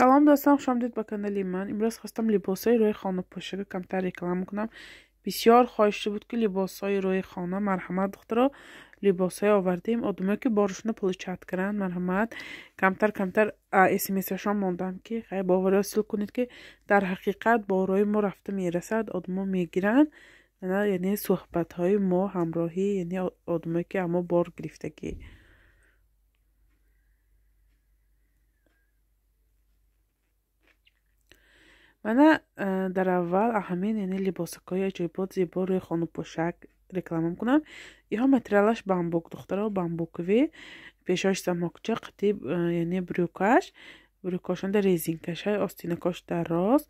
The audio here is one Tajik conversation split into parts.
салом дӯстон хушомадед ба канали ман имрӯз хостам либосҳои рӯи хона пӯшига камтар реклама кунам бисёр хоҳиш шуда буд ки либосҳои рӯи хона марҳамат духтуро либосҳое овардем одамое ки борашона пули чат каранд марҳамат камтар камтар смсашон мондам ки хай боварӣ ҳосил кунед ки дар ҳақиқат бо рӯи мо рафта мерасад одамо мегиранд яъне суҳбатҳои мо ҳамроҳи яъне одамое ки амо бор гирифтагӣ мана э, дар аввал аҳамин яъне либосакҳои аҷоибот зебо рӯи хонупошак реклама мекунам иҳо материалаш бамбук духтаро бамбукви пешоҳиш самокча қатӣ э, яъне брюкаш брюкошанда резинкашай остинакош дароз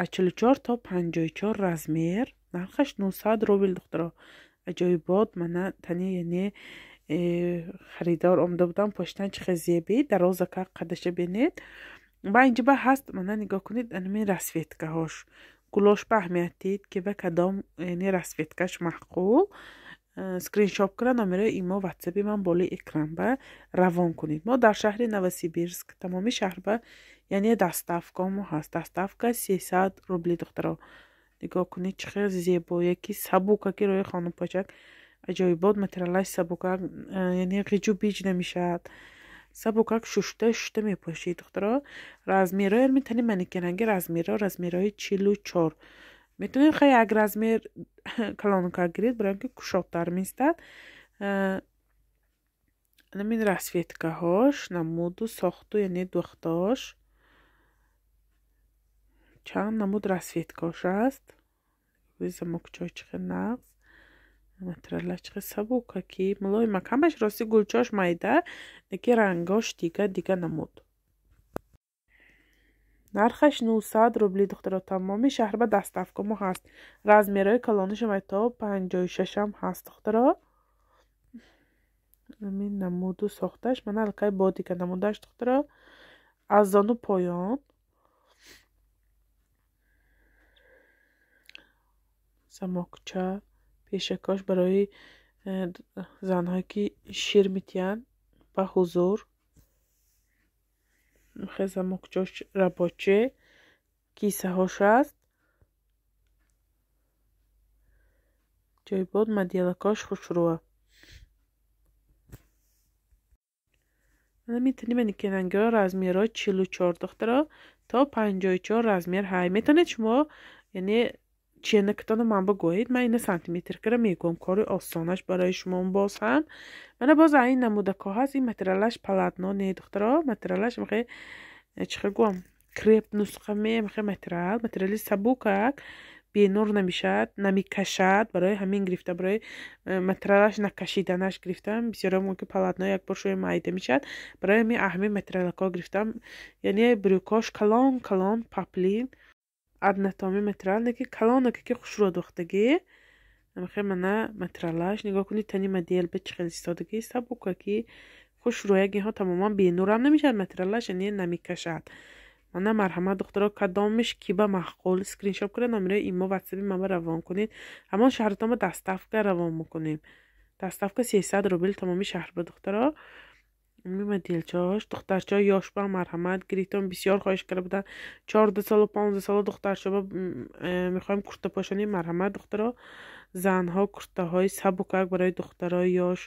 аз чилучор то панҷоичор размер нархаш нусад рубл духтаро аҷоибот мана тани яъне э, харидор омада будам поштан чи хезебӣ дарозака қадаша бинед баинҷиба ҳаст мана нигоҳ кунед анумин расветкаҳош гулош ба аҳамият диҳед ки ба кадом яъне расветкаш маъқул э, скриншоп кунад номераи имо ватсапи ман боли экран ба равон кунед мо дар шаҳри новосибирск тамоми шаҳр ба яъне даставка мо ҳаст даставка сесад рубли духтаро нигоҳ кунед чи хел зебо яки сабука ки рӯи хонупочак аҷоибот материалаш сабука э, яъне ғиҷу биҷ намешавад сабу как шушта шушта мепоши духтро размеро ер метани маникеранги размеро размерои чилу чор метунед хай як размер калонка гирид бароин ки кушодтар мистад э, намин расветкаҳош намуду сохту яъне духтош чанд намуд расветкаош аст замокчойчихе нағз тралачқи сабука ки мулоима камаш роси гулчош майда неки рангош дига дига намуд нархаш нусад рубли духтаро тамоми шаҳрба дастафкому ҳаст размерои калони шумай то панҷои шашам ҳаст духтаро амин намуду сохташ ман алкай бо дига намудаш духтаро аз зону поён самокуча پیشکاش برای زنها که شیر میتیان با حضور خیزم اکجاش رباچه کیسه هاش است جای بود مدیلکاش خوش روه میتونیم من کننگه ها رزمیر های 44 دختر تا 54 رزمیر های میتونید شما یعنی چینکتان رو من بگویید من اینه سانتیمتر کردم میگم کاری آسانش برای شما باز هم من باز این نموده که هست این مترالش پلاتنا نه دخترا. مترالش مخی چخه گوام کریپ نسخه می مخی مترال مترالی سبوکک نور نمیشد نمیکشد برای همین گرفته برای مترالش نکشیدنش گرفتم بسیار ممکن که پلاتنا یک بار شوی مایده میشد برای می احمی مترالکا گرفتم یعنی بروکاش کلان کلان پاپلین عندنا طعمی که که خوش خشرو دختگی مخیر منا مترلاش نگاه کنی تنی مدیل به خیلی سادگی سبو که خوش رویگی ها تماما بینورم نمیشد مترلاش یعنی نمیکشد من دخترا دخترها کدامش کی به محقول سکرین شاپ کنه نمره و واتساپی ما روان کنید همان شهرتان به دستفکه روان میکنیم که 300 روبل تمامی شهر به دخترا. нима дилчош духтарчо ёшба марҳамат гиритон бисёр хоҳиш карда буда чорда сола понзда сола духтарчоба э, мехоҳем куртапошонӣ марҳамат духтаро занҳо куртаҳои сабукак барои духтаро ёш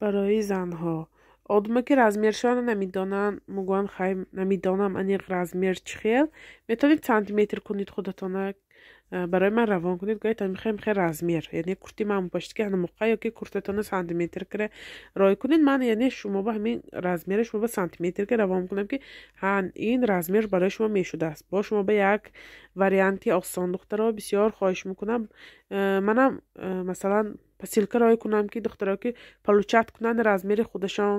барои занҳо одама ки размершона намедонанд мугӯянд хай намедонам аниқ размер чихел метавонед сантиметр кунид худатонак Э, барои ман равон кунед гӯед ан михоем хе размер яъне курти ман мубошед ки ҳанамуқа ёки куртатона сантиметр кра рой кунед ман яъне шумо ба ҳамин размери шумо ба сантиметр ка равон кунам ки ҳан ин размер барои шумо мешудааст бо шумо ба як варианти осон духтарҳо бисёр хоҳиш мекунам э, манам э, масалан посилка рой кунам ки духтарҳо ки получат кунанд размери худашон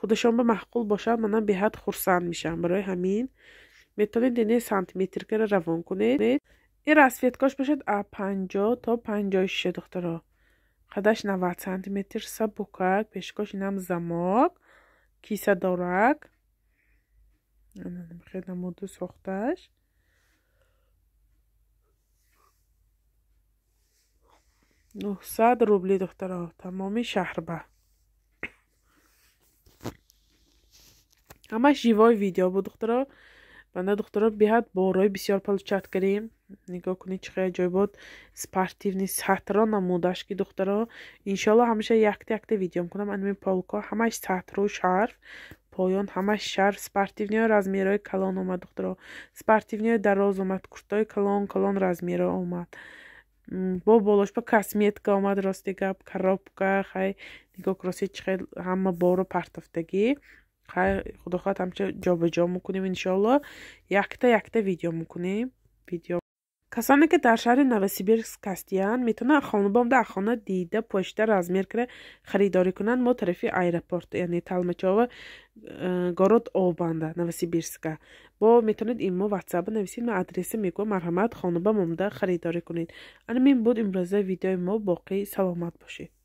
худашон ба маъқул бошад манам беҳад хурсанд мешам барои ҳамин метавонед яъне сантиметркаро равон кунед ی راستید کش باشد 50 تا 50 شد دخترا خداش 9 سانتی متر سبک است پشکشی نام زمگ کیسه دورگ منم خدا سختش 900 روبلی دخترا تمامی شهر با اماش جیوی ویدیو بود دخترا банда духтуро биҳад борои бисёр получат карем нигоҳ куни чихая ҷой буд спортивни сатро намудаш ки духтуро иншолло ҳамеша якта якта видео мекунам анми полко ҳамаш сатру шарф поён ҳамаш шарф спортивниҳо размерҳои калон омад духтуро спортивниҳои дароз омад куртаҳои калон калон размерҳо омад бо болошпа косметика омад рости гап коробка хай нигоҳ куросе чихе ҳама боро партофтагӣ хай худо хоҳад ҳамчун ҷобаҷо мекунем иншоалло якта якта видео мекунем видео касоне ки дар шаҳри новосибирск ҳастянд метавонанд хонабом дар хона дида пошта размер кара харидорӣ кунанд мо тарафи аэропорт яъне талмачова э, город обанда новосибирска бо метавонед имо ватсап нависед ма адреса мегӯям марҳамат хонабам омда харидорӣ кунед ана мин буд имрӯза видеои мо боқӣ саломат бошед